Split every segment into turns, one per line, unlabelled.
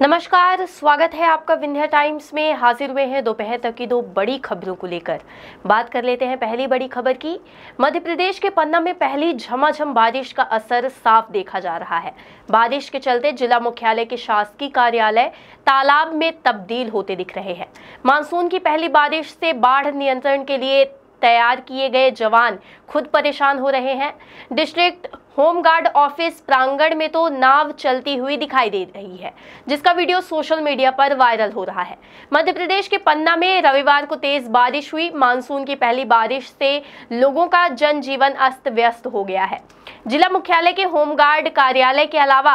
नमस्कार स्वागत है आपका विंध्या टाइम्स में हाजिर हुए हैं दोपहर तक की दो बड़ी खबरों को लेकर बात कर लेते हैं पहली बड़ी खबर की मध्य प्रदेश के पन्ना में पहली झमाझम बारिश का असर साफ देखा जा रहा है बारिश के चलते जिला मुख्यालय के शासकीय कार्यालय तालाब में तब्दील होते दिख रहे हैं मानसून की पहली बारिश से बाढ़ नियंत्रण के लिए तैयार किए गए जवान खुद परेशान हो रहे हैं डिस्ट्रिक्ट होमगार्ड ऑफिस प्रांगण में तो नाव चलती हुई दिखाई दे रही है जिसका वीडियो सोशल मीडिया पर वायरल हो रहा है मध्य प्रदेश के पन्ना में रविवार को तेज बारिश हुई मानसून की पहली बारिश से लोगों का जनजीवन अस्त व्यस्त हो गया है जिला मुख्यालय के होमगार्ड कार्यालय के अलावा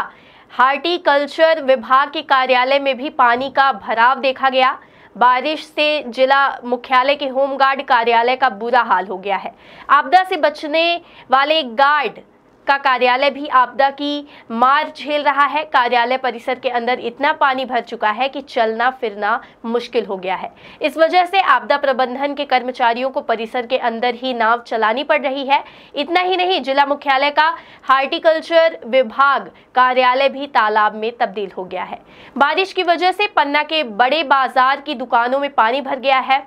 हार्टिकल्चर विभाग के कार्यालय में भी पानी का भराव देखा गया बारिश से जिला मुख्यालय के होमगार्ड कार्यालय का बुरा हाल हो गया है आपदा से बचने वाले गार्ड का कार्यालय भी आपदा की मार झेल रहा है कार्यालय परिसर के अंदर इतना पानी भर चुका है कि चलना फिरना मुश्किल हो गया है इस वजह से आपदा प्रबंधन के कर्मचारियों को परिसर के अंदर ही नाव चलानी पड़ रही है इतना ही नहीं जिला मुख्यालय का हार्टिकल्चर विभाग कार्यालय भी तालाब में तब्दील हो गया है बारिश की वजह से पन्ना के बड़े बाजार की दुकानों में पानी भर गया है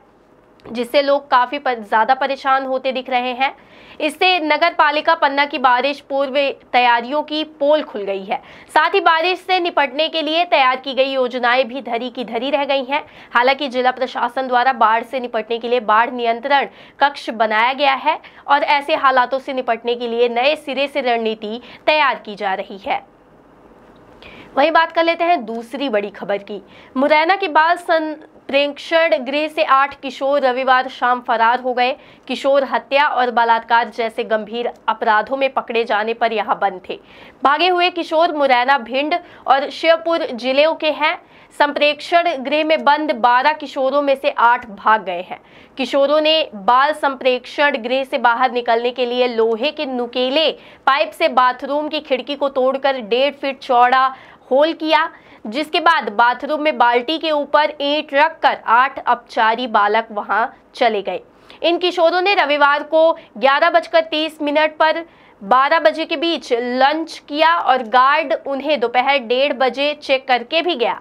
जिससे लोग काफ़ी पर, ज़्यादा परेशान होते दिख रहे हैं इससे नगर पालिका पन्ना की बारिश पूर्व तैयारियों की पोल खुल गई है साथ ही बारिश से निपटने के लिए तैयार की गई योजनाएं भी धरी की धरी रह गई हैं हालांकि जिला प्रशासन द्वारा बाढ़ से निपटने के लिए बाढ़ नियंत्रण कक्ष बनाया गया है और ऐसे हालातों से निपटने के लिए नए सिरे से रणनीति तैयार की जा रही है वहीं बात कर लेते हैं दूसरी बड़ी खबर की मुरैना के बाल सन प्रेक्षण गृह से आठ किशोर रविवार शाम फरार हो गए किशोर हत्या और बलात्कार जैसे गंभीर अपराधों में पकड़े जाने पर यहां बंद थे भागे हुए किशोर मुरैना भिंड और शिवपुर जिलों के हैं संप्रेक्षण गृह में बंद 12 किशोरों में से आठ भाग गए हैं किशोरों ने बाल संप्रेक्षण गृह से बाहर निकलने के लिए लोहे के नुकेले पाइप से बाथरूम की खिड़की को तोड़कर डेढ़ फीट चौड़ा होल किया जिसके बाद बाथरूम में बाल्टी के ऊपर रख रखकर आठ अपचारी बालक वहां चले गए इन किशोरों ने रविवार को ग्यारह बजकर तीस मिनट पर 12 बजे के बीच लंच किया और गार्ड उन्हें दोपहर डेढ़ बजे चेक करके भी गया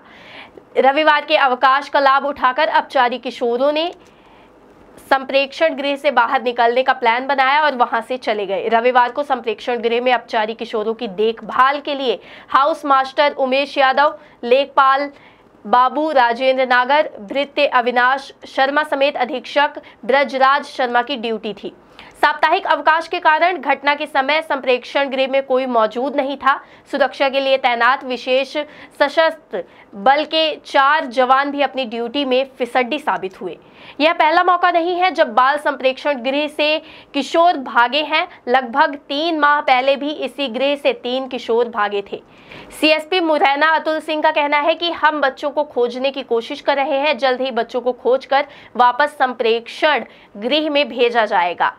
रविवार के अवकाश का लाभ उठाकर अपचारी किशोरों ने संप्रेक्षण गृह से बाहर निकलने का प्लान बनाया और वहां से चले गए रविवार को संप्रेक्षण गृह में अपचारी किशोरों की देखभाल के लिए हाउस मास्टर उमेश यादव लेखपाल बाबू राजेंद्र नागर भृत्य अविनाश शर्मा समेत अधीक्षक ब्रजराज शर्मा की ड्यूटी थी साप्ताहिक अवकाश के कारण घटना के समय संप्रेक्षण गृह में कोई मौजूद नहीं था सुरक्षा के लिए तैनात विशेष सशस्त्र बल के चार जवान भी अपनी ड्यूटी में फिसड्डी साबित हुए यह पहला मौका नहीं है जब बाल संप्रेक्षण गृह से किशोर भागे हैं लगभग तीन माह पहले भी इसी गृह से तीन किशोर भागे थे सीएसपी मुरैना अतुल सिंह का कहना है कि हम बच्चों को खोजने की कोशिश कर रहे हैं जल्द ही बच्चों को खोजकर वापस संप्रेक्षण गृह में भेजा जाएगा